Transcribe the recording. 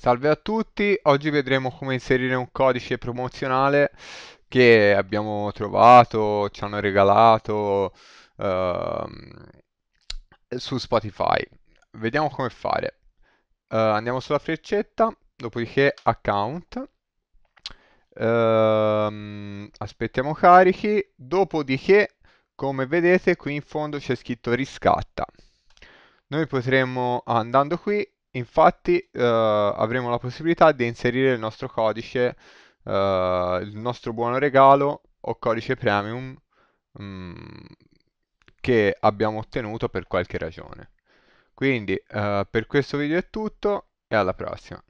Salve a tutti, oggi vedremo come inserire un codice promozionale che abbiamo trovato, ci hanno regalato uh, su Spotify. Vediamo come fare. Uh, andiamo sulla freccetta, dopodiché account. Uh, aspettiamo carichi, dopodiché come vedete qui in fondo c'è scritto riscatta. Noi potremmo andando qui Infatti eh, avremo la possibilità di inserire il nostro codice, eh, il nostro buono regalo o codice premium mh, mm, che abbiamo ottenuto per qualche ragione. Quindi eh, per questo video è tutto e alla prossima.